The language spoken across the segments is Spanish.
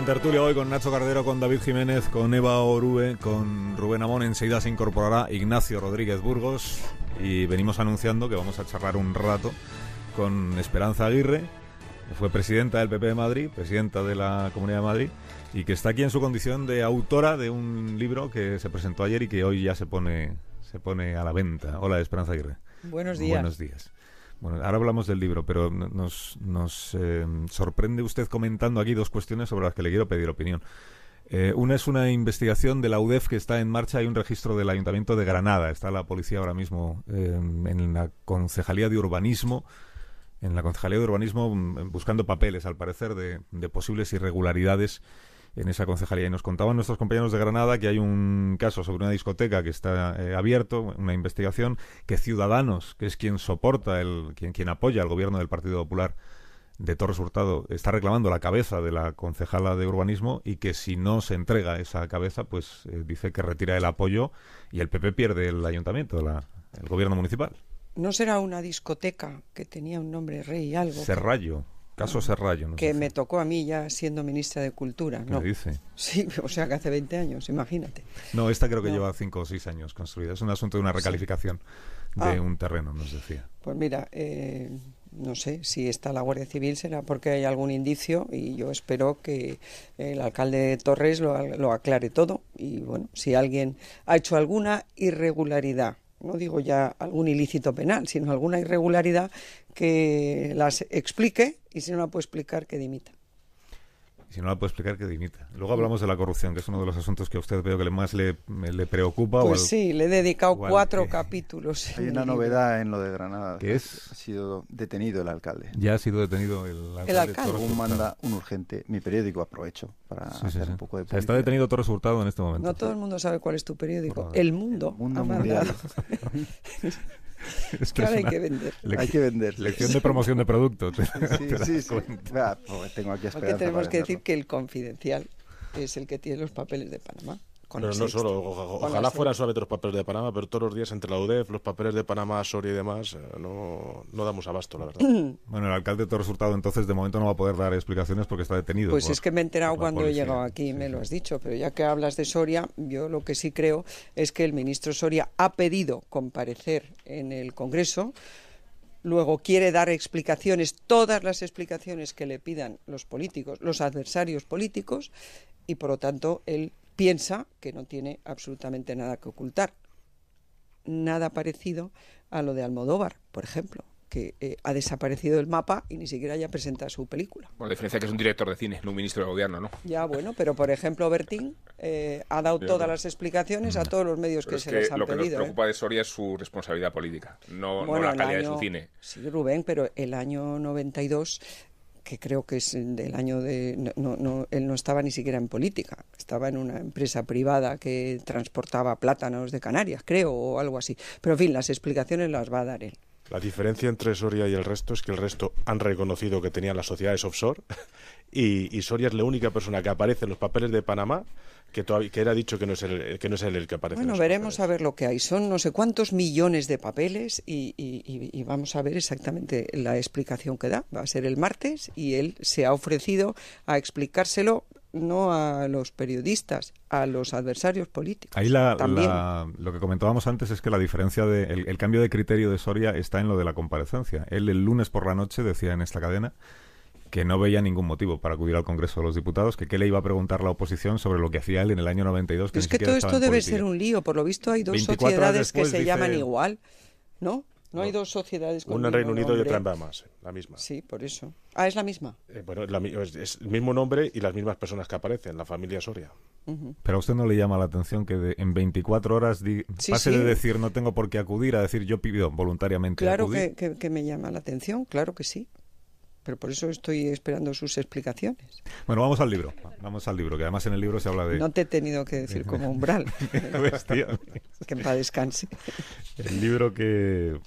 en tertulia hoy con Nacho Cardero, con David Jiménez, con Eva Orube, con Rubén Amón. Enseguida se incorporará Ignacio Rodríguez Burgos y venimos anunciando que vamos a charlar un rato con Esperanza Aguirre, que fue presidenta del PP de Madrid, presidenta de la Comunidad de Madrid y que está aquí en su condición de autora de un libro que se presentó ayer y que hoy ya se pone se pone a la venta. Hola, Esperanza Aguirre. Buenos días. Buenos días. Bueno, ahora hablamos del libro, pero nos, em, sorprende usted comentando aquí dos cuestiones sobre las que le quiero pedir opinión. Eh, una es una investigación de la UDEF que está en marcha. y un registro del Ayuntamiento de Granada. Está la policía ahora mismo em, en la Concejalía de Urbanismo. En la Concejalía de Urbanismo mm, buscando papeles, al parecer, de, de posibles irregularidades en esa concejalía. Y nos contaban nuestros compañeros de Granada que hay un caso sobre una discoteca que está eh, abierto, una investigación, que Ciudadanos, que es quien soporta, el, quien, apoya al gobierno del Partido Popular de Torres Hurtado, está reclamando la cabeza de la concejala de urbanismo y que si no se entrega esa cabeza, pues eh, dice que retira el apoyo y el PP pierde el ayuntamiento, el gobierno municipal. No será una discoteca que tenía un nombre rey y algo. Serrallo. Caso Serrallo. que me tocó a mí ya siendo ministra de Cultura. ¿Qué dice? Sí, o sea que hace 20 años, imagínate. No, esta creo que lleva 5 o 6 años construida. Es un asunto de una recalificación de ah. un terreno, nos decía. Pues mira, eh, no sé si está la Guardia Civil, será porque hay algún indicio y yo espero que el alcalde Torres lo, lo aclare todo. Y bueno, si alguien ha hecho alguna irregularidad no digo ya algún ilícito penal, sino alguna irregularidad que las explique y si no la puede explicar, que dimita si no la puedo explicar, que dimita. Luego hablamos de la corrupción, que es uno de los asuntos que a usted veo que le más le, preocupa. Pues sí, le he dedicado cuatro capítulos. Hay una novedad en lo de Granada. que es? Ha sido detenido el alcalde. Ya ha sido detenido el alcalde. El alcalde. manda un urgente. Mi periódico aprovecho para hacer un poco de... está detenido todo resultado en este momento. No todo el mundo sabe cuál es tu periódico. El mundo. El mundo mundial. claro, hay que vender. Hay que vender. Lección de promoción de producto Sí, sí, ah, sí. Pues, tengo aquí Porque tenemos que decir que el confidencial es el que tiene los papeles de Panamá pero no solo, ojalá fueran solamente los papeles de Panamá, pero todos los días entre la UDEF, los papeles de Panamá, Soria y demás, eh, no, damos abasto, la verdad. bueno, el alcalde Torres resultado, entonces de momento no va a poder dar explicaciones porque está detenido. Pues es que me he enterado cuando he llegado aquí, me lo has dicho, pero ya que hablas de Soria, yo lo que sí creo es que el ministro Soria ha pedido comparecer en el Congreso luego quiere dar explicaciones, todas las explicaciones que le pidan los políticos, los adversarios políticos, y por lo tanto él piensa que no tiene absolutamente nada que ocultar. Nada parecido a lo de Almodóvar, por ejemplo que eh, ha desaparecido el mapa y ni siquiera ya presenta su película. Bueno, la diferencia es que es un director de cine, no un ministro de gobierno, ¿no? Ya, bueno, pero por ejemplo, Bertín eh, ha dado todas las explicaciones a todos los medios que se han pedido. Lo que nos ¿eh? preocupa de Soria es su responsabilidad política, no, la calidad de su cine. Sí, Rubén, pero el año 92 que creo que es del año de... No, él no estaba ni siquiera en política, estaba en una empresa privada que transportaba plátanos de Canarias, creo, o algo así. Pero, en fin, las explicaciones las va a dar él. La diferencia entre Soria y el resto es que el resto han reconocido que tenían las sociedades offshore y, Soria es la única persona que aparece en los papeles de Panamá que, era dicho que no es el, que, no es el, que aparece. Bueno, veremos a ver lo que hay. Son no sé cuántos millones de papeles y, vamos a ver exactamente la explicación que da. Va a ser el martes y él se ha ofrecido a explicárselo no a los periodistas, a los adversarios políticos. Ahí lo que comentábamos antes es que la diferencia, de, el cambio de criterio de Soria está en lo de la comparecencia. Él el lunes por la noche decía en esta cadena que no veía ningún motivo para acudir al Congreso de los Diputados, que qué le iba a preguntar la oposición sobre lo que hacía él en el año 92. Que es que todo esto debe ser un lío, por lo visto hay dos sociedades que se llaman igual, ¿no? No, hay dos sociedades. Con una en Reino Unido y otra en eh, la misma. Sí, por eso. Ah, es la misma. Eh, bueno, es, el mismo nombre y las mismas personas que aparecen, la familia Soria. Pero a usted no le llama la atención que en 24 horas pase de decir no tengo por qué acudir a decir yo pido voluntariamente. Claro que me llama la atención, claro que sí pero por eso estoy esperando sus explicaciones. Bueno, vamos al libro, vamos al libro, que además en el libro se habla de... No te he tenido que decir como umbral. que en paz descanse. El libro que,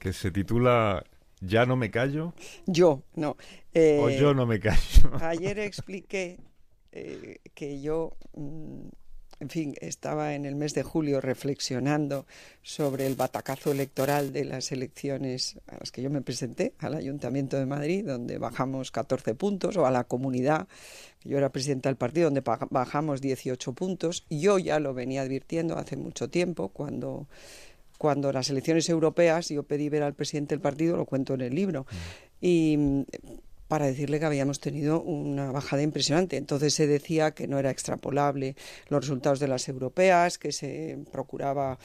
que se titula ¿Ya no me callo? Yo, no. Eh, o yo no me callo. Ayer expliqué eh, que yo... Mm, en fin, estaba en el mes de julio reflexionando sobre el batacazo electoral de las elecciones a las que yo me presenté, al Ayuntamiento de Madrid, donde bajamos 14 puntos, o a la comunidad, que yo era presidenta del partido, donde bajamos 18 puntos. Yo ya lo venía advirtiendo hace mucho tiempo, cuando, cuando las elecciones europeas yo pedí ver al presidente del partido, lo cuento en el libro, mm. y para decirle que habíamos tenido una bajada impresionante. Entonces se decía que no era extrapolable los resultados de las europeas, que se procuraba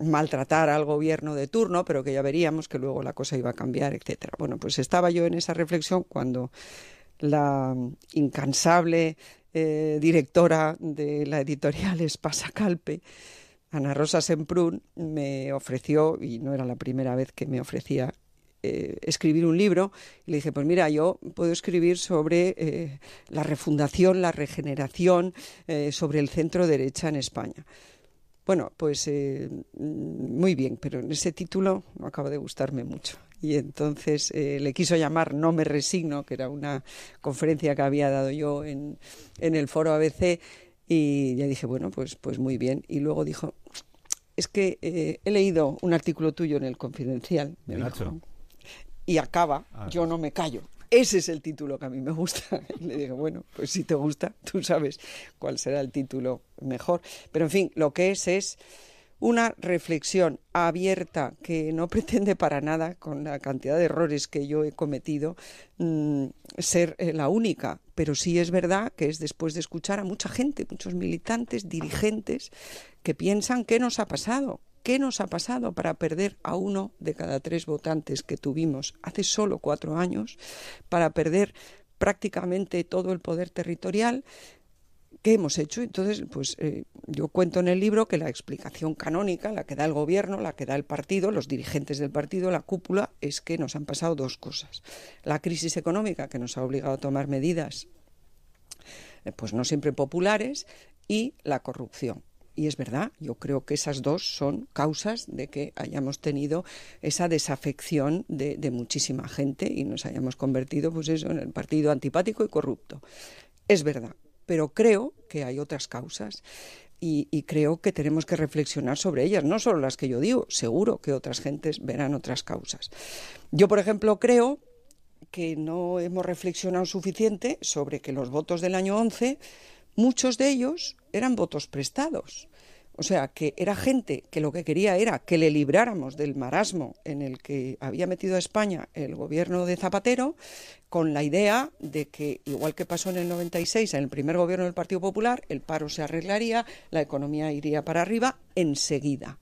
maltratar al gobierno de turno, pero que ya veríamos que luego la cosa iba a cambiar, etcétera. Bueno, pues estaba yo en esa reflexión cuando la incansable eh, directora de la editorial Espasa Calpe, Ana Rosa Semprún, me ofreció, y no era la primera vez que me ofrecía eh, escribir un libro. Y le dije, pues mira, yo puedo escribir sobre eh, la refundación, la regeneración, eh, sobre el centro derecha en España. Bueno, pues mm, muy bien, pero en ese título no acaba de gustarme mucho. Y entonces le quiso llamar No me resigno, que era una conferencia que había dado yo en, el foro ABC. Y ya dije, bueno, pues, pues muy bien. Y luego dijo, es que he leído un artículo tuyo en el Confidencial y acaba, ah, yo no me callo. Ese es el título que a mí me gusta. le dije, bueno, pues si te gusta, tú sabes cuál será el título mejor. Pero en fin, lo que es es una reflexión abierta que no pretende para nada, con la cantidad de errores que yo he cometido, mm, ser eh, la única. Pero sí es verdad que es después de escuchar a mucha gente, muchos militantes, dirigentes, que piensan qué nos ha pasado, ¿Qué nos ha pasado para perder a uno de cada tres votantes que tuvimos hace solo cuatro años, para perder prácticamente todo el poder territorial? ¿Qué hemos hecho? Entonces, pues eh, yo cuento en el libro que la explicación canónica, la que da el gobierno, la que da el partido, los dirigentes del partido, la cúpula, es que nos han pasado dos cosas. La crisis económica, que nos ha obligado a tomar medidas, eh, pues no siempre populares, y la corrupción y es verdad, yo creo que esas dos son causas de que hayamos tenido esa desafección de, muchísima gente y nos hayamos convertido, pues en el partido antipático y corrupto. Es verdad, pero creo que hay otras causas. Y, y, creo que tenemos que reflexionar sobre ellas, no solo las que yo digo, seguro que otras gentes verán otras causas. Yo, por ejemplo, creo que no hemos reflexionado suficiente sobre que los votos del año 11, muchos de ellos eran votos prestados. O sea, que era gente que lo que quería era que le libráramos del marasmo en el que había metido a España el gobierno de Zapatero, con la idea de que, igual que pasó en el 96, en el primer gobierno del Partido Popular, el paro se arreglaría, la economía iría para arriba enseguida.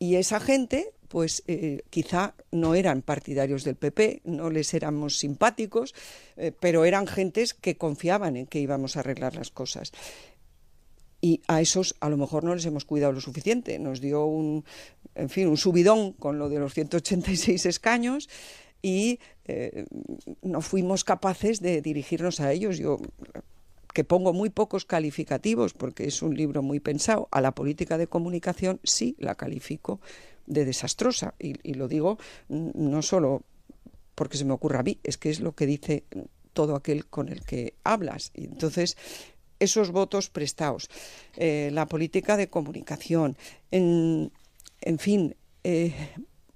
Y esa gente, pues eh, quizá no eran partidarios del PP, no les éramos simpáticos, eh, pero eran gentes que confiaban en que íbamos a arreglar las cosas y a esos a lo mejor no les hemos cuidado lo suficiente. Nos dio un, en fin, un subidón con lo de los 186 escaños y eh, no fuimos capaces de dirigirnos a ellos. Yo que pongo muy pocos calificativos porque es un libro muy pensado, a la política de comunicación sí la califico de desastrosa y, lo digo no solo porque se me ocurra a mí, es que es lo que dice todo aquel con el que hablas. Y entonces esos votos prestados, eh, la política de comunicación, en, fin, eh,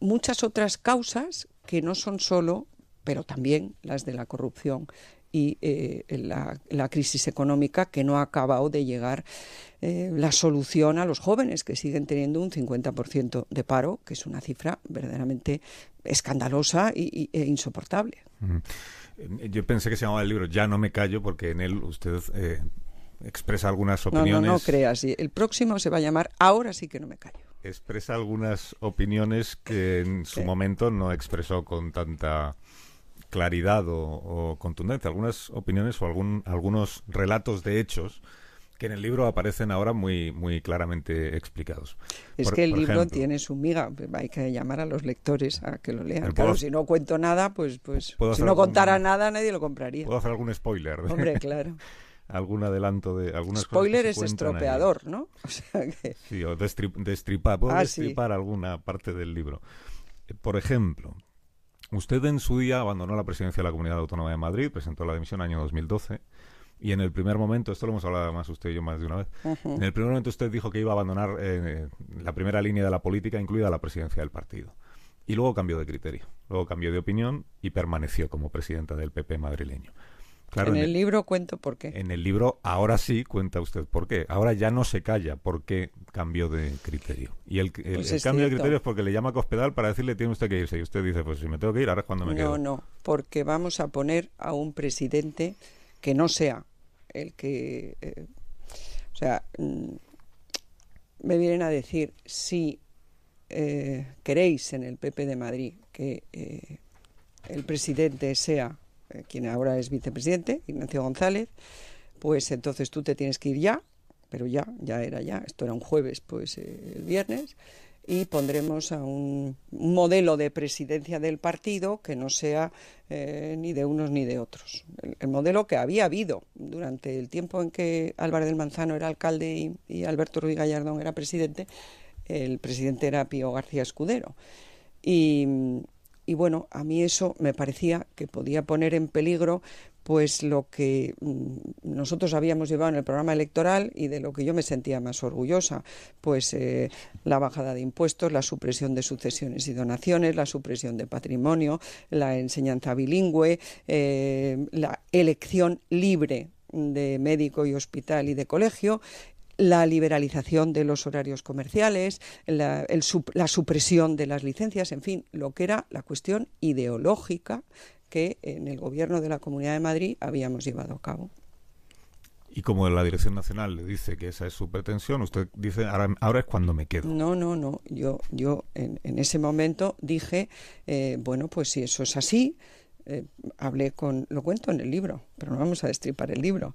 muchas otras causas que no son solo, pero también las de la corrupción y eh, la, crisis económica que no ha acabado de llegar la solución a los jóvenes que siguen teniendo un 50% de paro, que es una cifra verdaderamente escandalosa e insoportable. Yo pensé que se llamaba el libro Ya no me callo porque en él usted expresa algunas opiniones. No, no, no creas. El próximo se va a llamar Ahora sí que no me callo. Expresa algunas opiniones que en su momento no expresó con tanta claridad o, contundencia. Algunas opiniones o algún, algunos relatos de hechos que en el libro aparecen ahora muy, muy claramente explicados. Es que el libro tiene su miga, hay que llamar a los lectores a que lo lean. Claro, si no cuento nada, pues, pues si no contara nada, nadie lo compraría. Puedo hacer algún spoiler. Hombre, claro algún adelanto de algunas Spoiler es estropeador, ¿no? O sea Sí, o destripar, ah, destripar alguna parte del libro. Eh, por ejemplo, usted en su día abandonó la presidencia de la Comunidad Autónoma de Madrid, presentó la dimisión año 2012. Y en el primer momento, esto lo hemos hablado más usted y yo más de una vez, en el primer momento usted dijo que iba a abandonar eh, la primera línea de la política, incluida la presidencia del partido. Y luego cambió de criterio, luego cambió de opinión y permaneció como presidenta del PP madrileño en, el, libro cuento por qué. En el libro ahora sí cuenta usted por qué. Ahora ya no se calla por qué cambió de criterio. Y el, pues cambio de criterio es porque le llama a Cospedal para decirle tiene usted que irse. Y usted dice, pues si me tengo que ir, ahora es cuando me no, quedo. No, no, porque vamos a poner a un presidente que no sea el que... Eh, o sea, mm, me vienen a decir, si eh, queréis en el PP de Madrid que eh, el presidente sea eh, quien ahora es vicepresidente, Ignacio González, pues entonces tú te tienes que ir ya, pero ya, ya era ya, esto era un jueves, pues eh, el viernes, y pondremos a un, modelo de presidencia del partido que no sea eh, ni de unos ni de otros. El, modelo que había habido durante el tiempo en que Álvaro del Manzano era alcalde y, y Alberto Ruiz Gallardón era presidente, el presidente era Pío García Escudero. Y, y bueno, a mí eso me parecía que podía poner en peligro pues lo que mm, nosotros habíamos llevado en el programa electoral y de lo que yo me sentía más orgullosa, pues eh, la bajada de impuestos, la supresión de sucesiones y donaciones, la supresión de patrimonio, la enseñanza bilingüe, eh, la elección libre de médico y hospital y de colegio la liberalización de los horarios comerciales, la, supresión de las licencias, en fin, lo que era la cuestión ideológica que en el gobierno de la Comunidad de Madrid habíamos llevado a cabo. Y como la Dirección Nacional le dice que esa es su pretensión, usted dice, ahora, es cuando me quedo. No, no, no. Yo, yo en, ese momento dije, eh, bueno, pues si eso es así, eh, hablé con, lo cuento en el libro, pero no vamos a destripar el libro.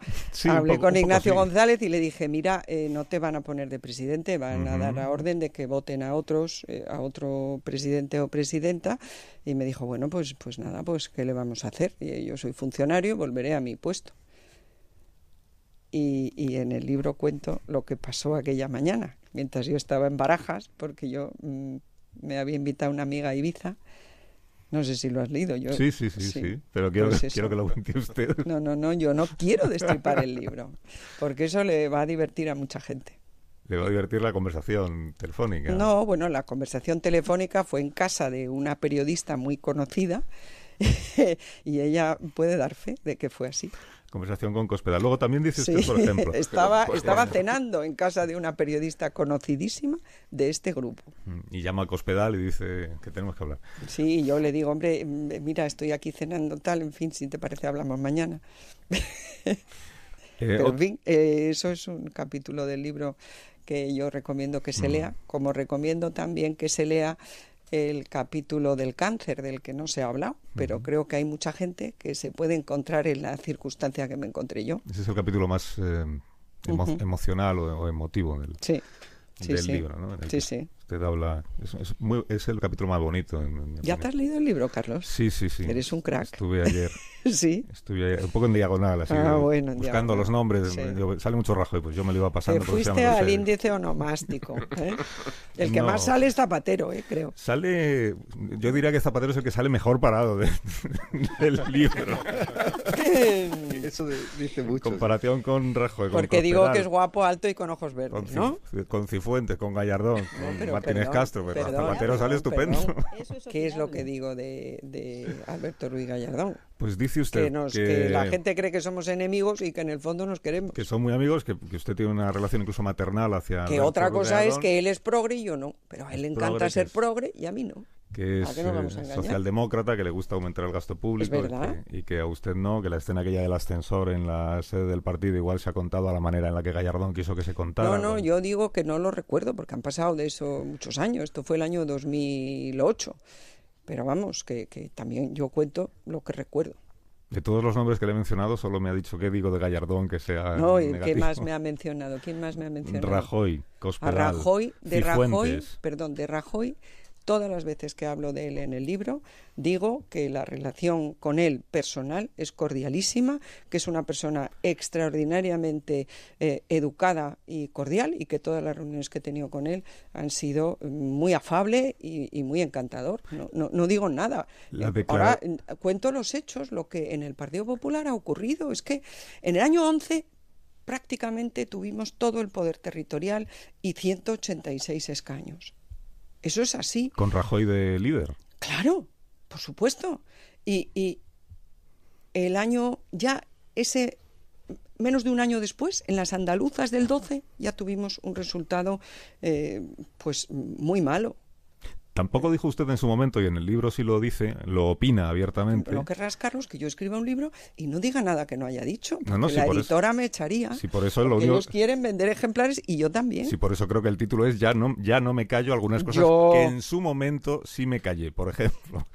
hablé con Ignacio González y le dije, mira, eh, no te van a poner de presidente, van a dar la orden de que voten a otros, eh, a otro presidente o presidenta. Y me dijo, bueno, pues, pues nada, pues ¿qué le vamos a hacer? Y yo soy funcionario, volveré a mi puesto. Y, en el libro cuento lo que pasó aquella mañana, mientras yo estaba en Barajas, porque yo mm, me había invitado una amiga a Ibiza no sé si lo has leído yo. Sí, sí, sí, sí. pero quiero, quiero, que lo cuente usted. No, no, no, yo no quiero destripar el libro, porque eso le va a divertir a mucha gente. ¿Le va a divertir la conversación telefónica? No, bueno, la conversación telefónica fue en casa de una periodista muy conocida y ella puede dar fe de que fue así conversación con Cospedal. Luego también dice usted, por ejemplo. estaba, pues, estaba cenando en casa de una periodista conocidísima de este grupo. Mm, y llama a Cospedal y dice que tenemos que hablar. Sí, yo le digo, hombre, mm, mira, estoy aquí cenando tal, en fin, si te parece hablamos mañana. Eh, Pero, en fin, eh, eso es un capítulo del libro que yo recomiendo que se mm. lea, como recomiendo también que se lea el capítulo del cáncer del que no se ha hablado, pero creo que hay mucha gente que se puede encontrar en la circunstancia que me encontré yo. Ese es el capítulo más em, emocional o, emotivo del, libro, sí, sí. habla, es, el capítulo más bonito. ¿Ya te has leído el libro, Carlos? Sí, sí, sí. Eres un crack. Estuve ayer. sí. Estuve un poco en diagonal, así. Ah, buscando los nombres. Sale mucho Rajoy, pues yo me lo iba pasando. Te fuiste al índice onomástico. Eh? El que más sale es Zapatero, eh, creo. Sale. Yo diría que Zapatero es el que sale mejor parado del libro. Eso dice mucho. comparación con Rajoy. Porque digo que es guapo, alto y con ojos verdes, con, ¿no? Con Cifuentes, con Gallardón, con Martínez Castro. Pero Zapatero sale estupendo. ¿Qué es lo que digo de, de Alberto Ruiz Gallardón? Pues dice usted que, la gente cree que somos enemigos y que en el fondo nos queremos. Que son muy amigos, que, usted tiene una relación incluso maternal hacia... Que otra cosa es que él es progre y yo no, pero a él le encanta ser progre y a mí no que es eh, socialdemócrata, que le gusta aumentar el gasto público y que, y que, a usted no, que la escena aquella del ascensor en la sede del partido igual se ha contado a la manera en la que Gallardón quiso que se contara. No, no, yo digo que no lo recuerdo porque han pasado de eso muchos años, esto fue el año 2008. Pero vamos, que, que también yo cuento lo que recuerdo. De todos los nombres que le he mencionado, solo me ha dicho que digo de Gallardón que sea. No, ¿y ¿qué más me ha mencionado? ¿Quién más me ha mencionado? Rajoy, Cospedal, Rajoy, de Rajoy, perdón, de Rajoy Todas las veces que hablo de él en el libro, digo que la relación con él personal es cordialísima, que es una persona extraordinariamente eh, educada y cordial y que todas las reuniones que he tenido con él han sido mm, muy afable y, muy encantador. No, no digo nada. Eh, ahora mm, cuento los hechos, lo que en el Partido Popular ha ocurrido. Es que en el año 11 prácticamente tuvimos todo el poder territorial y 186 escaños. Eso es así. Con Rajoy de líder. Claro, por supuesto. Y, y el año, ya ese, menos de un año después, en las andaluzas del 12, ya tuvimos un resultado eh, pues muy malo. Tampoco dijo usted en su momento, y en el libro sí lo dice, lo opina abiertamente. Lo que Carlos, que yo escriba un libro y no diga nada que no haya dicho. la editora me echaría. Si por eso ellos quieren vender ejemplares y yo también. Sí, por eso creo que el título es Ya no, ya no me callo algunas cosas que en su momento sí me callé, por ejemplo.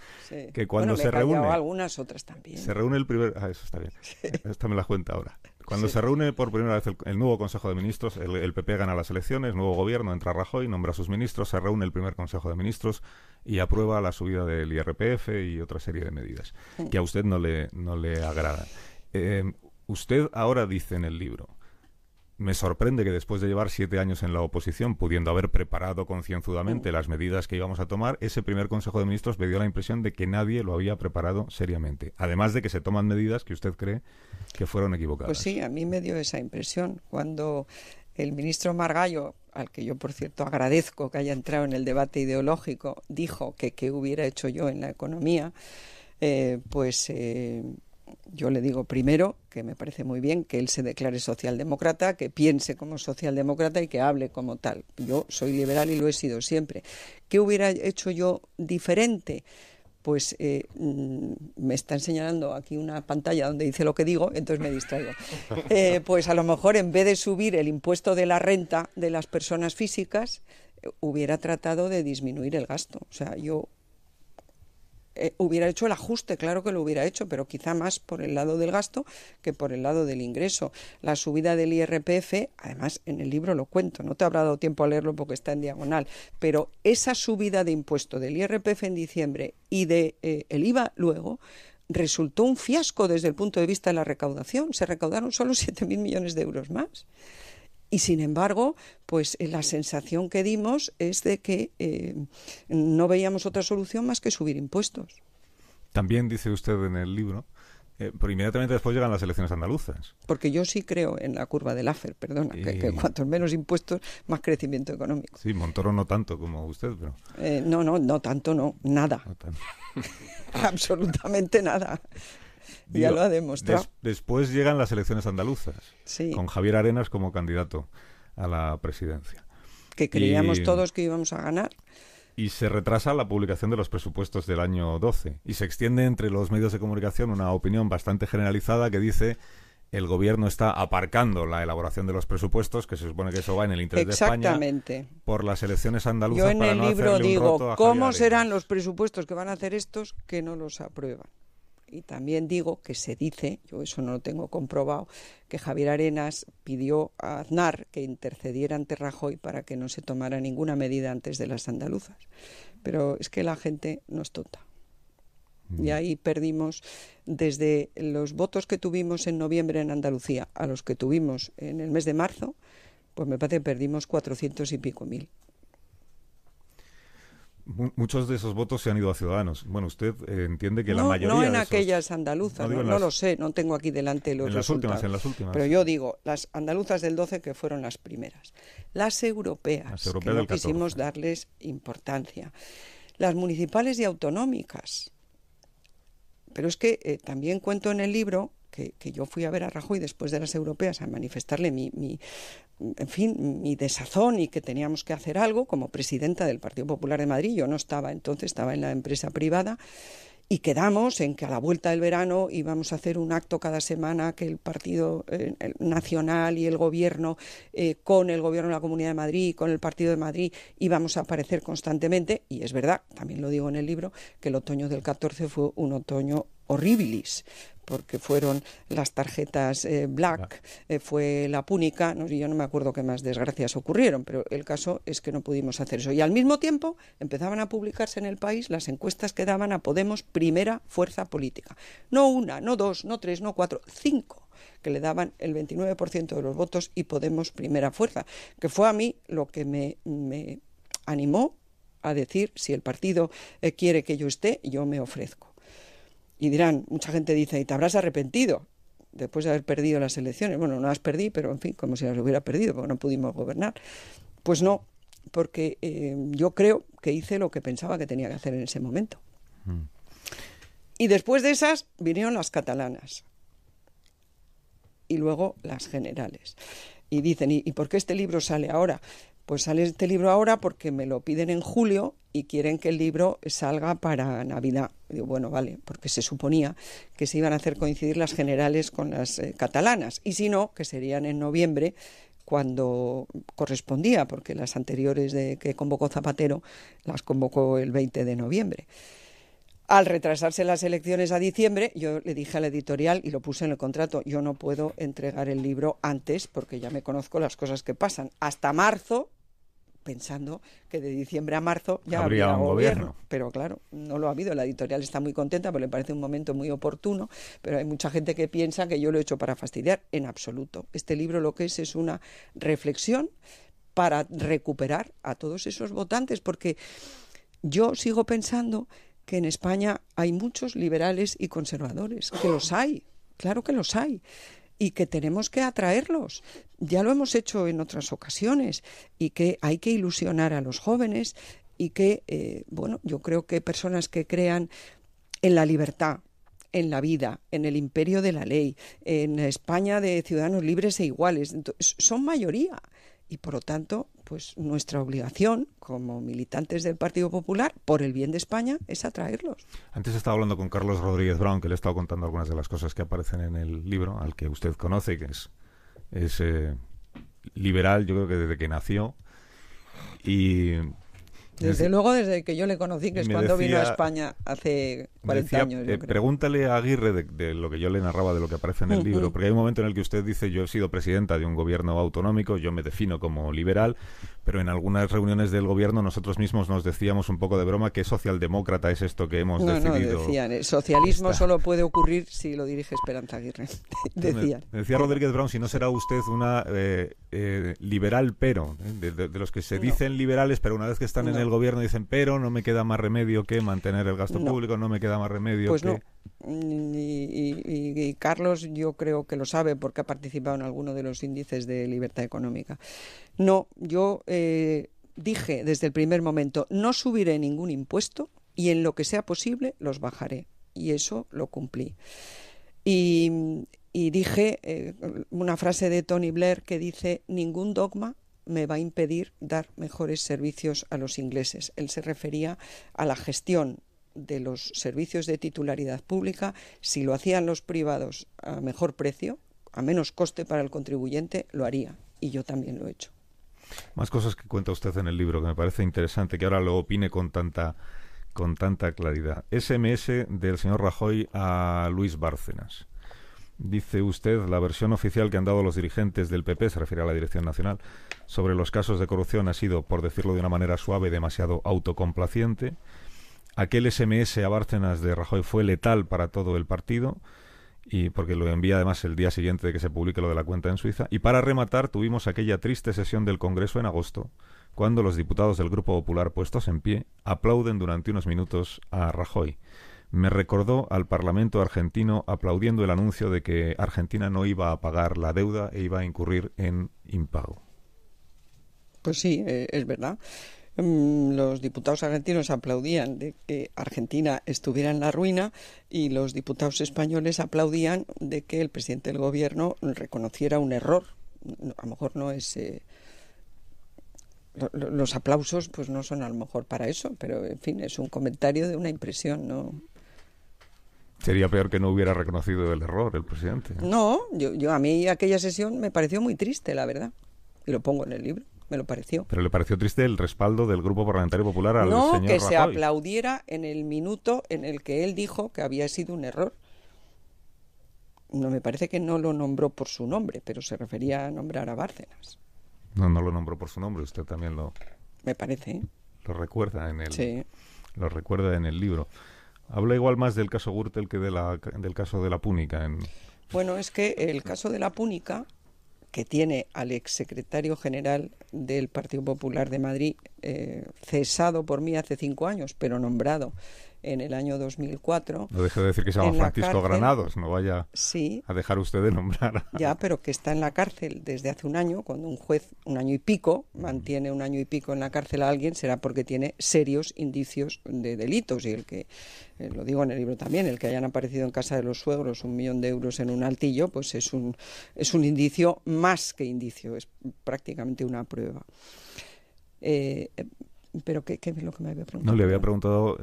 Que cuando se reúne. algunas otras también. Se reúne el primer. Ah, eso está bien. Esta me la cuenta ahora. Cuando se reúne por primera vez el, nuevo Consejo de Ministros, el, PP gana las elecciones, nuevo gobierno, entra Rajoy, nombra a sus ministros, se reúne el primer Consejo de Ministros y aprueba la subida del IRPF y otra serie de medidas que a usted no le, no le agradan. Eh, usted ahora dice en el libro, me sorprende que después de llevar siete años en la oposición, pudiendo haber preparado concienzudamente mm. las medidas que íbamos a tomar, ese primer Consejo de Ministros me dio la impresión de que nadie lo había preparado seriamente. Además de que se toman medidas que usted cree que fueron equivocadas. Pues sí, a mí me dio esa impresión. Cuando el ministro Margallo, al que yo por cierto agradezco que haya entrado en el debate ideológico, dijo que qué hubiera hecho yo en la economía, eh, pues... Eh, yo le digo primero que me parece muy bien que él se declare socialdemócrata, que piense como socialdemócrata y que hable como tal. Yo soy liberal y lo he sido siempre. ¿Qué hubiera hecho yo diferente? pues eh, mm, me está enseñando aquí una pantalla donde dice lo que digo, entonces me distraigo. Eh, pues a lo mejor en vez de subir el impuesto de la renta de las personas físicas, eh, hubiera tratado de disminuir el gasto. O sea, yo eh, hubiera hecho el ajuste, claro que lo hubiera hecho, pero quizá más por el lado del gasto que por el lado del ingreso. La subida del IRPF, además en el libro lo cuento, no te habrá dado tiempo a leerlo porque está en diagonal, pero esa subida de impuesto del IRPF en diciembre y de eh, IVA luego resultó un fiasco desde el punto de vista de la recaudación. Se recaudaron solo 7.000 millones de euros más. Y sin embargo, pues eh, la sensación que dimos es de que eh, no veíamos otra solución más que subir impuestos. También dice usted en el libro eh, pero inmediatamente después llegan las elecciones andaluzas. Porque yo sí creo en la curva del AFER, perdona, que, cuanto menos impuestos, más crecimiento económico. Sí, Montoro no tanto como usted, pero... no, no, no tanto, no, nada. Absolutamente nada ya lo ha demostrado. después llegan las elecciones andaluzas, con Javier Arenas como candidato a la presidencia. Que creíamos todos que íbamos a ganar. Y se retrasa la publicación de los presupuestos del año 12. Y se extiende entre los medios de comunicación una opinión bastante generalizada que dice el gobierno está aparcando la elaboración de los presupuestos, que se supone que eso va en el interés de España, por las elecciones andaluzas. Yo en el libro digo, ¿cómo serán los presupuestos que van a hacer estos que no los aprueban? y también digo que se dice, yo eso no lo tengo comprobado, que Javier Arenas pidió a Aznar que intercediera ante Rajoy para que no se tomara ninguna medida antes de las andaluzas. Pero es que la gente no es tonta. Y mm. ahí perdimos desde los votos que tuvimos en noviembre en Andalucía a los que tuvimos en el mes de marzo, pues me parece que perdimos cuatrocientos y pico mil. Muchos de esos votos se han ido a Ciudadanos. Bueno, usted eh, entiende que la mayoría. No en aquellas andaluzas, no, lo sé, no tengo aquí delante los en resultados. Las últimas, en las últimas. Pero yo digo, las andaluzas del 12 que fueron las primeras. Las europeas, que no quisimos darles importancia. Las municipales y autonómicas. Pero es que eh, también cuento en el libro que, yo fui a ver a Rajoy después de las europeas a manifestarle mi, en fin, mi desazón y que teníamos que hacer algo como presidenta del Partido Popular de Madrid. Yo no estaba entonces, estaba en la empresa privada. Y quedamos en que a la vuelta del verano íbamos a hacer un acto cada semana que el Partido eh, Nacional y el Gobierno, eh, con el Gobierno de la Comunidad de Madrid y con el Partido de Madrid, íbamos a aparecer constantemente. Y es verdad, también lo digo en el libro, que el otoño del 14 fue un otoño horribilis porque fueron las tarjetas eh, black, eh, fue la púnica, no, yo no me acuerdo qué más desgracias ocurrieron, pero el caso es que no pudimos hacer eso. Y al mismo tiempo empezaban a publicarse en el país las encuestas que daban a Podemos primera fuerza política. No una, no dos, no tres, no cuatro, cinco que le daban el 29% de los votos y Podemos primera fuerza, que fue a mí lo que me, animó a decir, si el partido eh, quiere que yo esté, yo me ofrezco. Y dirán, mucha gente dice, ¿y te habrás arrepentido? después de haber perdido las elecciones, bueno, no las perdí, pero en fin, como si las hubiera perdido, porque no pudimos gobernar. Pues no, porque eh, yo creo que hice lo que pensaba que tenía que hacer en ese momento. Mm. Y después de esas vinieron las catalanas y luego las generales. Y dicen, ¿y por qué este libro sale ahora? pues sale este libro ahora porque me lo piden en julio y quieren que el libro salga para Navidad. Digo, bueno, vale, porque se suponía que se iban a hacer coincidir las generales con las eh, catalanas, y si no, que serían en noviembre cuando correspondía, porque las anteriores de que convocó Zapatero las convocó el 20 de noviembre al retrasarse las elecciones a diciembre, yo le dije a la editorial y lo puse en el contrato, yo no puedo entregar el libro antes porque ya me conozco las cosas que pasan. Hasta marzo pensando que de diciembre a marzo ya habría, un gobierno. Pero claro, no lo ha habido. La editorial está muy contenta porque le parece un momento muy oportuno, pero hay mucha gente que piensa que yo lo he hecho para fastidiar. En absoluto. Este libro lo que es es una reflexión para recuperar a todos esos votantes, porque yo sigo pensando que en España hay muchos liberales y conservadores, que los hay, claro que los hay, y que tenemos que atraerlos. Ya lo hemos hecho en otras ocasiones y que hay que ilusionar a los jóvenes y que, eh, bueno, yo creo que personas que crean en la libertad, en la vida, en el imperio de la ley, en España de ciudadanos libres e iguales, son mayoría y por lo tanto pues nuestra obligación como militantes del Partido Popular, por el bien de España, es atraerlos. Antes estaba hablando con Carlos Rodríguez Brown, que le he estado contando algunas de las cosas que aparecen en el libro, al que usted conoce, que es, es eh, liberal, yo creo que desde que nació. Y desde, luego, desde que yo le conocí, que es cuando vino a España hace 40 eh, pregúntale a Aguirre de, lo que yo le narraba de lo que aparece en el libro, porque hay un momento en el que usted dice: Yo he sido presidenta de un gobierno autonómico, yo me defino como liberal, pero en algunas reuniones del gobierno nosotros mismos nos decíamos un poco de broma que socialdemócrata es esto que hemos decidido. decían, socialismo solo puede ocurrir si lo dirige Esperanza Aguirre. decía Rodríguez Brown: Si no será usted una eh, eh, liberal, pero, de, los que se dicen liberales, pero una vez que están en el gobierno dicen, pero no me queda más remedio que mantener el gasto público, no me queda remedio. Pues no. Mm, y, Carlos yo creo que lo sabe porque ha participado en alguno de los índices de libertad económica. No, yo eh, dije desde el primer momento, no subiré ningún impuesto y en lo que sea posible los bajaré. Y eso lo cumplí. Y, dije eh, una frase de Tony Blair que dice, ningún dogma me va a impedir dar mejores servicios a los ingleses. Él se refería a la gestión de los servicios de titularidad pública, si lo hacían los privados a mejor precio, a menos coste para el contribuyente, lo haría. Y yo también lo he hecho. Más cosas que cuenta usted en el libro que me parece interesante, que ahora lo opine con tanta, con tanta claridad. SMS del señor Rajoy a Luis Bárcenas. Dice usted, la versión oficial que han dado los dirigentes del PP, se refiere a la Dirección Nacional, sobre los casos de corrupción ha sido, por decirlo de una manera suave, demasiado autocomplaciente aquel SMS a Bárcenas de Rajoy fue letal para todo el partido y porque lo envía además el día siguiente de que se publique lo de la cuenta en Suiza. Y para rematar, tuvimos aquella triste sesión del Congreso en agosto, cuando los diputados del Grupo Popular puestos en pie aplauden durante unos minutos a Rajoy. Me recordó al Parlamento argentino aplaudiendo el anuncio de que Argentina no iba a pagar la deuda e iba a incurrir en impago. Pues sí, eh, es verdad. Mm, los diputados argentinos aplaudían de que Argentina estuviera en la ruina y los diputados españoles aplaudían de que el presidente del gobierno reconociera un error. A lo mejor no es... Eh, los aplausos pues no son a lo mejor para eso, pero en fin, es un comentario de una impresión, ¿no? Sería peor que no hubiera reconocido el error el presidente. No, yo, yo a mí aquella sesión me pareció muy triste, la verdad. Y lo pongo en el libro me lo pareció. Pero le pareció triste el respaldo del Grupo Parlamentario Popular al no, No, que se aplaudiera en el minuto en el que él dijo que había sido un error. No me parece que no lo nombró por su nombre, pero se refería a nombrar a Bárcenas. No, no lo nombró por su nombre, usted también lo... Me parece. ¿eh? Lo recuerda en el... Lo recuerda en el libro. Habla igual más del caso Gürtel que de la, del caso de la Púnica. En... Bueno, es que el caso de la Púnica que tiene al exsecretario general del Partido Popular de Madrid, eh, cesado por mí hace cinco años, pero nombrado en el año 2004. No deje de decir que se llama Francisco Granados, no vaya a dejar usted de nombrar. Ya, pero que está en la cárcel desde hace un año, cuando un juez, un año y pico, mm. mantiene un año y pico en la cárcel a alguien, será porque tiene serios indicios de delitos. Y el que, eh, lo digo en el libro también, el que hayan aparecido en casa de los suegros un millón de euros en un altillo, pues es un, es un indicio más que indicio, es prácticamente una prueba. Eh, eh, pero ¿qué, es lo que me había preguntado? No, le había preguntado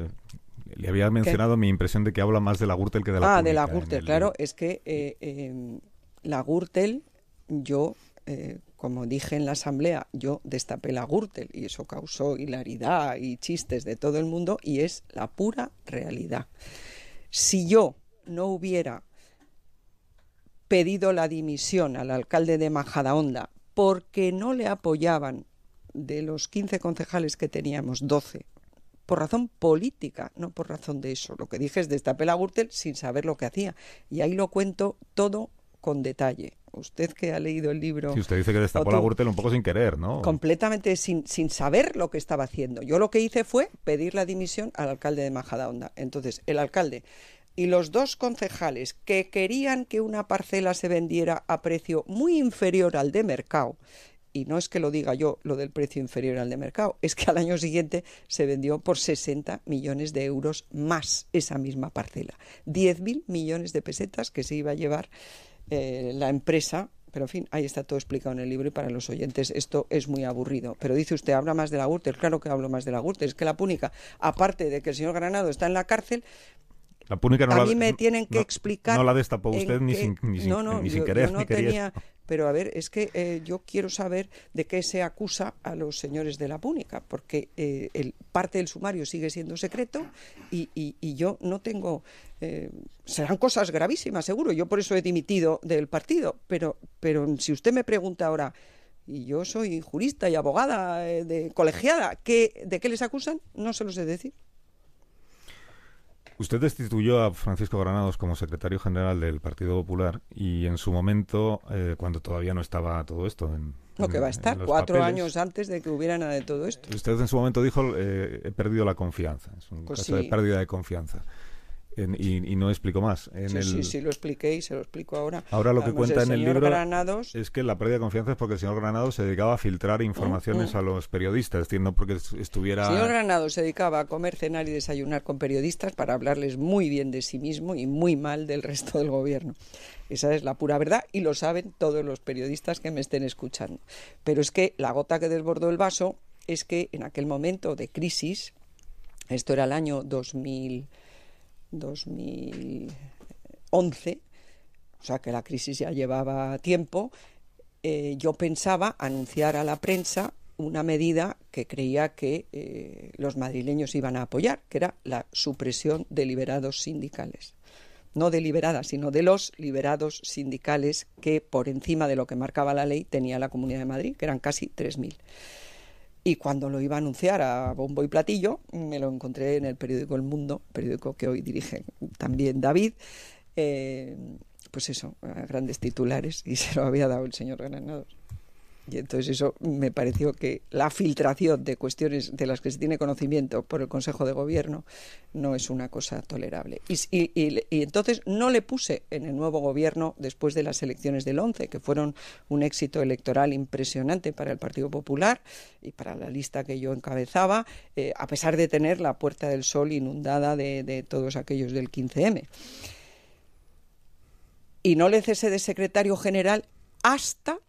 le había mencionado mi impresión de que habla más de la Gürtel que de la Ah, de la Gürtel, claro. Es que eh, em, la Gürtel, yo, eh, como dije en la asamblea, yo destapé la Gürtel y eso causó hilaridad y chistes de todo el mundo y es la pura realidad. Si yo no hubiera pedido la dimisión al alcalde de Majadahonda porque no le apoyaban de los 15 concejales que teníamos, 12 por razón política, no por razón de eso. Lo que dije es destapé la Gürtel sin saber lo que hacía. Y ahí lo cuento todo con detalle. Usted que ha leído el libro. Si usted dice que destapó la Gürtel un poco sin querer, ¿no? Completamente sin, sin saber lo que estaba haciendo. Yo lo que hice fue pedir la dimisión al alcalde de Majadahonda. Entonces, el alcalde y los dos concejales que querían que una parcela se vendiera a precio muy inferior al de mercado y no es que lo diga yo lo del precio inferior al de mercado, es que al año siguiente se vendió por 60 millones de euros más esa misma parcela. 10.000 millones de pesetas que se iba a llevar eh, la empresa. Pero en fin, ahí está todo explicado en el libro y para los oyentes esto es muy aburrido. Pero dice usted, habla más de la Gürtel. Claro que hablo más de la Gürtel. Es que la púnica, aparte de que el señor Granado está en la cárcel, la púnica no a mí me tienen que explicar. No la destapó usted ni, sin, ni, querer. pero a ver, es que eh, yo quiero saber de qué se acusa a los señores de la púnica, porque eh, el, parte del sumario sigue siendo secreto y, yo no tengo. Eh, serán cosas gravísimas, seguro. Yo por eso he dimitido del partido, pero, pero si usted me pregunta ahora y yo soy jurista y abogada de colegiada. ¿Qué, ¿De qué les acusan? No se los de decir. Usted destituyó a Francisco Granados como secretario general del Partido Popular y en su momento, eh, cuando todavía no estaba todo esto en, lo que va a estar cuatro años antes de que hubiera nada de todo esto. Usted en su momento dijo, eh, he perdido la confianza, es un pues caso de pérdida de confianza y, no explico más. sí, sí, lo expliqué y se lo explico ahora. Ahora lo que cuenta en el libro Granados... es que la pérdida de confianza es porque el señor Granados se dedicaba a filtrar informaciones mm, mm. a los periodistas, es no porque estuviera... El señor Granados se dedicaba a comer, cenar y desayunar con periodistas para hablarles muy bien de sí mismo y muy mal del resto del gobierno. Esa es la pura verdad y lo saben todos los periodistas que me estén escuchando. Pero es que la gota que desbordó el vaso es que en aquel momento de crisis, esto era el año 2000 2011, o sea que la crisis ya llevaba tiempo, eh, yo pensaba anunciar a la prensa una medida que creía que eh, los madrileños iban a apoyar, que era la supresión de liberados sindicales. No de sino de los liberados sindicales que por encima de lo que marcaba la ley tenía la Comunidad de Madrid, que eran casi 3.000. Y cuando lo iba a anunciar a bombo y platillo, me lo encontré en el periódico El Mundo, periódico que hoy dirige también David. Eh, pues eso, grandes titulares, y se lo había dado el señor Granados. Y entonces eso me pareció que la filtración de cuestiones de las que se tiene conocimiento por el Consejo de Gobierno no es una cosa tolerable. Y, entonces no le puse en el nuevo gobierno después de las elecciones del 11, que fueron un éxito electoral impresionante para el Partido Popular y para la lista que yo encabezaba, eh, a pesar de tener la Puerta del Sol inundada de, de todos aquellos del 15M. Y no le cesé de secretario general hasta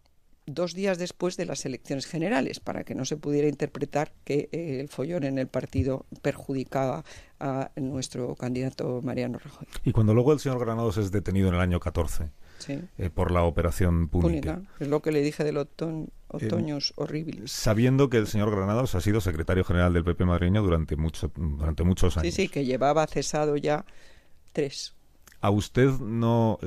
dos días después de las elecciones generales, para que no se pudiera interpretar que eh, el follón en el partido perjudicaba a nuestro candidato Mariano Rajoy. Y cuando luego el señor Granados es detenido en el año 14 eh, por la operación pública. Es lo que le dije del otoño eh, otoños horribles. Sabiendo que el señor Granados ha sido secretario general del PP madrileño durante, mucho, durante muchos años. Sí, sí, que llevaba cesado ya tres. ¿A usted no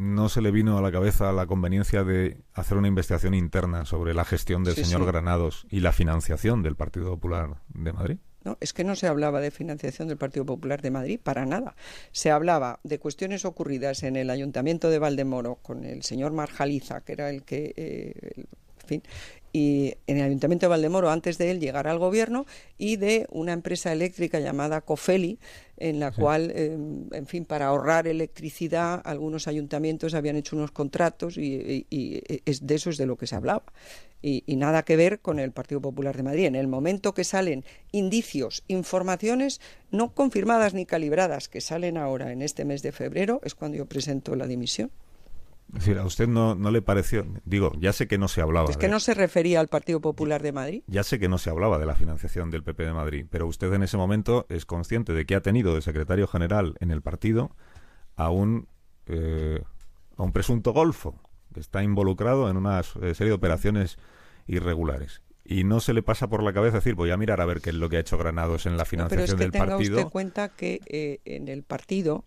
no se le vino a la cabeza la conveniencia de hacer una investigación interna sobre la gestión del señor Granados y la financiación del Partido Popular de Madrid? No, es que no se hablaba de financiación del Partido Popular de Madrid para nada. Se hablaba de cuestiones ocurridas en el Ayuntamiento de Valdemoro con el señor Marjaliza, que era el que eh, fin, y en el Ayuntamiento de Valdemoro antes de él llegar al gobierno y de una empresa eléctrica llamada Cofeli, en la cual, eh, en fin, para ahorrar electricidad, algunos ayuntamientos habían hecho unos contratos y, eh, es de eso es de lo que se hablaba. y, nada que ver con el Partido Popular de Madrid. En el momento que salen indicios, informaciones no confirmadas ni calibradas que salen ahora en este mes de febrero, es cuando yo presento la dimisión decir, a usted no, no le pareció, digo, ya sé que no se hablaba. Es que no se refería al Partido Popular de Madrid. Ya sé que no se hablaba de la financiación del PP de Madrid, pero usted en ese momento es consciente de que ha tenido de secretario general en el partido a un, eh, a un presunto golfo que está involucrado en una eh, serie de operaciones irregulares y no se le pasa por la cabeza decir voy a mirar a ver qué es lo que ha hecho Granados en la financiación del tenga Usted cuenta que eh, en el partido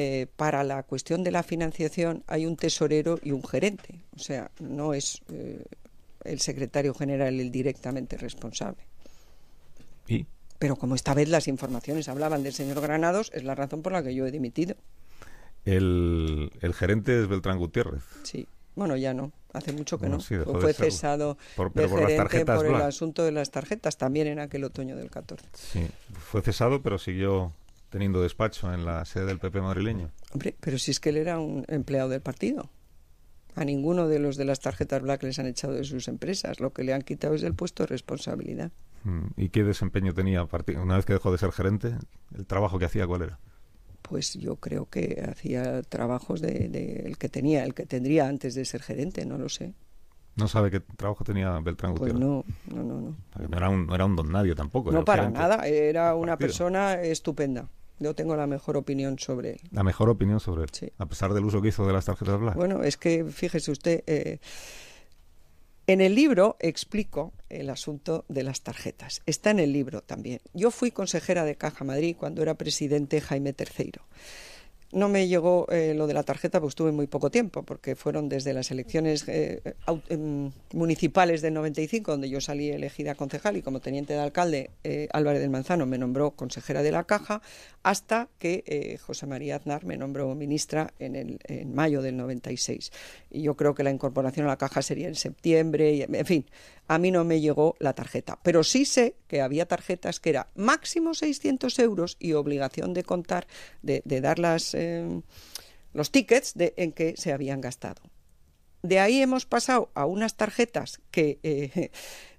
eh, para la cuestión de la financiación hay un tesorero y un gerente. O sea, no es eh, el secretario general el directamente responsable. ¿Y? Pero como esta vez las informaciones hablaban del señor Granados, es la razón por la que yo he dimitido. El, gerente es Beltrán Gutiérrez. Sí, bueno, ya no hace mucho que no. fue cesado por, por el asunto de las tarjetas, también en aquel otoño del 14. Sí, fue cesado, pero siguió teniendo despacho en la sede del PP madrileño. Hombre, pero si es que él era un empleado del partido. A ninguno de los de las tarjetas black les han echado de sus empresas. Lo que le han quitado es el puesto de responsabilidad. Mm, ¿Y qué desempeño tenía una vez que dejó de ser gerente? ¿El trabajo que hacía cuál era? Pues yo creo que hacía trabajos del de el que tenía, el que tendría antes de ser gerente, no lo sé. No sabe qué trabajo tenía Beltrán pues Gutiérrez. no, no, no. No, era, un, don nadie tampoco. No, para nada. Era una persona estupenda. Yo tengo la mejor opinión sobre él. La mejor opinión sobre él. A pesar del uso que hizo de las tarjetas blancas. Bueno, es que fíjese usted. Eh, en el libro explico el asunto de las tarjetas. Está en el libro también. Yo fui consejera de Caja Madrid cuando era presidente Jaime III. No me llegó eh, lo de la tarjeta, porque estuve muy poco tiempo, porque fueron desde las elecciones eh, em, municipales del 95, donde yo salí elegida concejal y como teniente de alcalde eh, Álvarez del Manzano me nombró consejera de la Caja, hasta que José María Aznar me nombró ministra en, el, en mayo del 96. Y yo creo que la incorporación a la Caja sería en septiembre, y, en fin, a mí no me llegó la tarjeta. Pero sí sé que había tarjetas que era máximo 600 euros y obligación de contar, de, dar em, los tickets en que se habían gastado. De ahí hemos pasado a unas tarjetas que eh,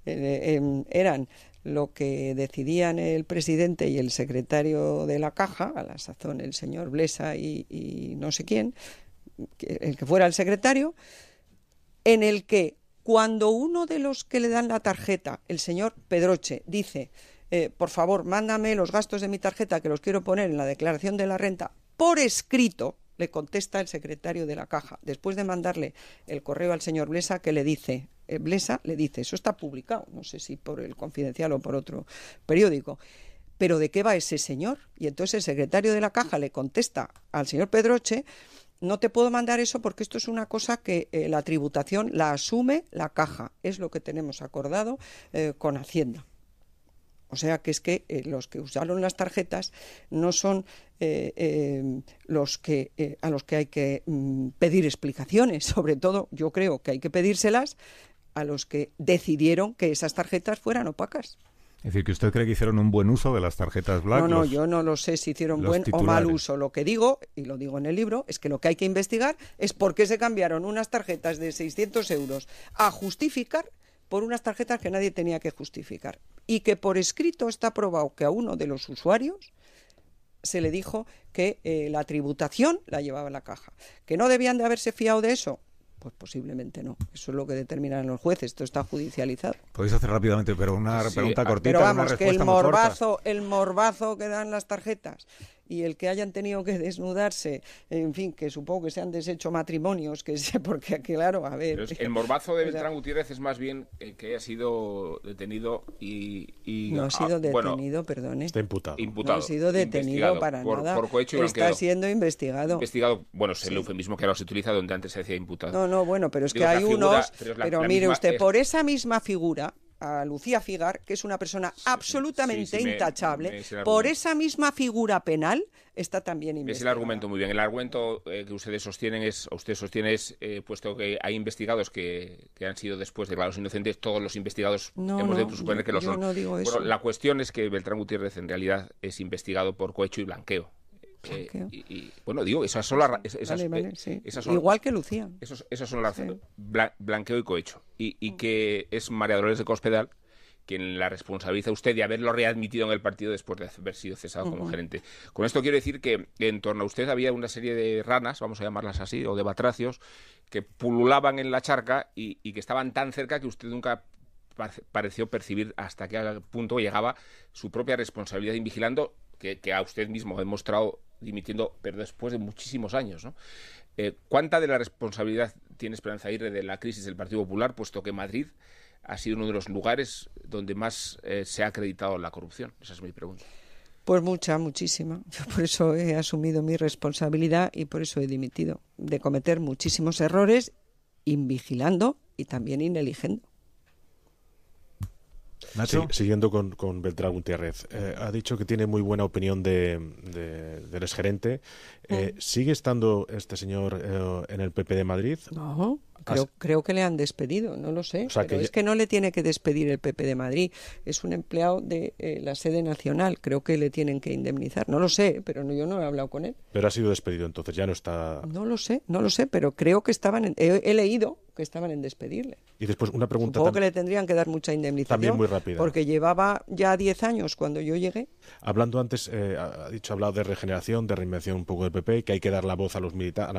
eh, em, eran lo que decidían el presidente y el secretario de la caja, a la sazón el señor Blesa y no sé quién, el que fuera el secretario, en el que cuando uno de los que le dan la tarjeta, el señor Pedroche, dice, eh, por favor, mándame los gastos de mi tarjeta que los quiero poner en la declaración de la renta por escrito, le contesta el secretario de la caja, después de mandarle el correo al señor Blesa que le dice, eh, Blesa le dice, eso está publicado, no sé si por el confidencial o por otro periódico, pero ¿de qué va ese señor? Y entonces el secretario de la caja le contesta al señor Pedroche no te puedo mandar eso porque esto es una cosa que eh, la tributación la asume la caja, es lo que tenemos acordado eh, con Hacienda. O sea que es que eh, los que usaron las tarjetas no son los que a los que hay que mm, pedir explicaciones, sobre todo yo creo que hay que pedírselas a los que decidieron que esas tarjetas fueran opacas. Es decir, que usted cree que hicieron un buen uso de las tarjetas Black. No, no, yo no lo sé si hicieron buen o mal uso. Lo que digo, y lo digo en el libro, es que lo que hay que investigar es por qué se cambiaron unas tarjetas de 600 euros a justificar por unas tarjetas que nadie tenía que justificar. Y que por escrito está probado que a uno de los usuarios se le dijo que eh, la tributación la llevaba la caja. Que no debían de haberse fiado de eso, pues posiblemente no. Eso es lo que determinan los jueces. Esto está judicializado. Podéis hacer rápidamente, pero una pregunta cortita. Pero vamos, que el morbazo, el morbazo que dan las tarjetas y el que hayan tenido que desnudarse, en fin, que supongo que se han deshecho matrimonios, que sé, porque claro, a ver. el morbazo de Beltrán Gutiérrez es más bien el eh, que haya sido detenido y. no ha sido detenido, perdone. Está imputado. No ha sido detenido para nada. Por está siendo investigado. Investigado, bueno, es el eufemismo que ahora se utiliza donde antes se decía imputado. No, no, bueno, pero es que hay unos. pero, mire usted, por esa misma figura a Lucía Figar, que es una persona absolutamente intachable, por esa misma figura penal está también investigada. Es el argumento muy bien. El argumento eh, que ustedes sostienen es, usted sostiene es, eh, puesto que hay investigados que, han sido después declarados inocentes, todos los investigados hemos de suponer que lo son. No la cuestión es que Beltrán Gutiérrez en realidad es investigado por cohecho y blanqueo. Eh, y, bueno, digo, esas son las... Esas, Igual que Lucía. esas son las... blanqueo y cohecho. Y, mm. que es María Dolores de Cospedal quien la responsabiliza usted de haberlo readmitido en el partido después de haber sido cesado como gerente. Con esto quiero decir que en torno a usted había una serie de ranas, vamos a llamarlas así, o de batracios, que pululaban en la charca y, que estaban tan cerca que usted nunca pareció percibir hasta qué punto llegaba su propia responsabilidad invigilando que, a usted mismo ha demostrado dimitiendo, pero después de muchísimos años, eh, ¿Cuánta de la responsabilidad tiene Esperanza Aguirre de la crisis del Partido Popular, puesto que Madrid ha sido uno de los lugares donde más eh, se ha acreditado la corrupción? Esa es mi pregunta. Pues mucha, muchísima. por eso he asumido mi responsabilidad y por eso he dimitido, de cometer muchísimos errores, invigilando y también ineligiendo siguiendo con, Beltrán Gutiérrez, eh, ha dicho que tiene muy buena opinión de, del exgerente eh, ¿Sigue estando este señor eh, en el PP de Madrid? No, creo, creo, que le han despedido, no lo sé. O pero que es que no le tiene que despedir el PP de Madrid. Es un empleado de eh, la sede nacional. Creo que le tienen que indemnizar. No lo sé, pero yo no he hablado con él. Pero ha sido despedido entonces, ya no está. No lo sé, no lo sé, pero creo que estaban. He, leído que estaban en despedirle. Y después una pregunta. Supongo que le tendrían que dar mucha indemnización. También muy rápida. Porque llevaba ya 10 años cuando yo llegué. Hablando antes, ha dicho, ha hablado de regeneración, de reinvención un poco del PP que hay que dar la voz a, la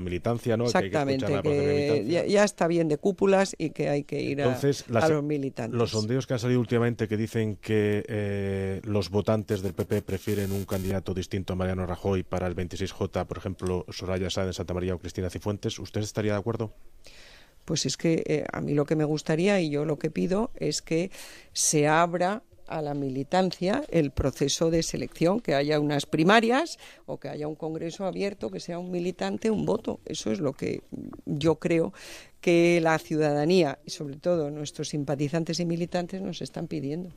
militancia, ¿no? Exactamente, que, ya, está bien de cúpulas y que hay que ir a, los militantes. Los sondeos que han salido últimamente que dicen que eh, los votantes del PP prefieren un candidato distinto a Mariano Rajoy para el 26J, por ejemplo, Soraya Sáenz, Santa María o Cristina Cifuentes, ¿usted estaría de acuerdo? Pues es que eh, a mí lo que me gustaría y yo lo que pido es que se abra a la militancia el proceso de selección, que haya unas primarias o que haya un congreso abierto, que sea un militante, un voto. Eso es lo que yo creo que la ciudadanía y sobre todo nuestros simpatizantes y militantes nos están pidiendo.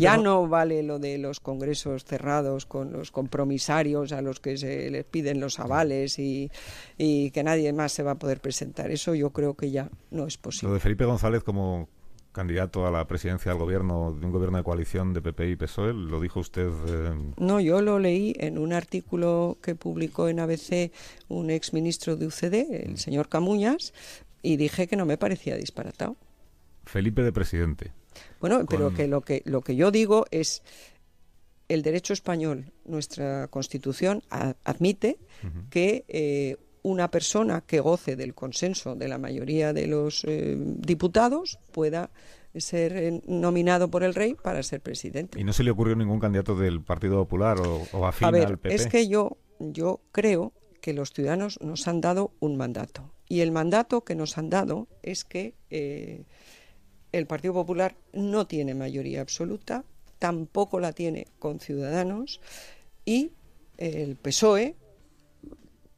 Ya no vale lo de los congresos cerrados con los compromisarios a los que se les piden los avales y, que nadie más se va a poder presentar. Eso yo creo que ya no es posible. Lo de Felipe González como candidato a la presidencia del gobierno, de un gobierno de coalición de PP y PSOE, lo dijo usted. Eh? No, yo lo leí en un artículo que publicó en ABC un exministro de UCD, el mm. señor Camuñas, y dije que no me parecía disparatado. Felipe de presidente. Bueno, pero que lo que lo que yo digo es el derecho español, nuestra Constitución, admite que eh, una persona que goce del consenso de la mayoría de los eh, diputados pueda ser eh, nominado por el rey para ser presidente. ¿Y no se le ocurrió ningún candidato del Partido Popular o, o afín al Es que yo, yo creo que los ciudadanos nos han dado un mandato. Y el mandato que nos han dado es que eh, el Partido Popular no tiene mayoría absoluta, tampoco la tiene con Ciudadanos y el PSOE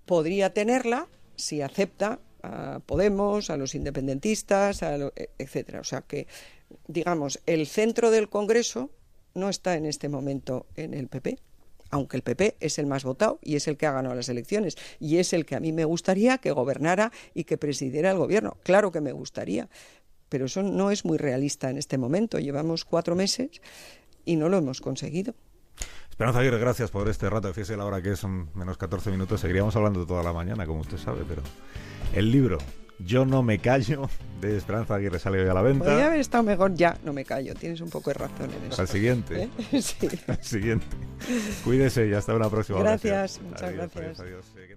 podría tenerla si acepta a Podemos, a los independentistas, a e, etcétera. O sea que, digamos, el centro del Congreso no está en este momento en el PP, aunque el PP es el más votado y es el que ha ganado las elecciones y es el que a mí me gustaría que gobernara y que presidiera el gobierno. Claro que me gustaría, pero eso no es muy realista en este momento. Llevamos cuatro meses y no lo hemos conseguido. Esperanza Aguirre, gracias por este rato. Fíjese la hora que son menos 14 minutos. Seguiríamos hablando toda la mañana, como usted sabe, pero el libro Yo no me callo de Esperanza Aguirre sale hoy a la venta. Podría haber estado mejor ya, no me callo. Tienes un poco de razón en eso. Al siguiente. ¿Eh? Al siguiente. Cuídese y hasta una próxima. Gracias, muchas gracias.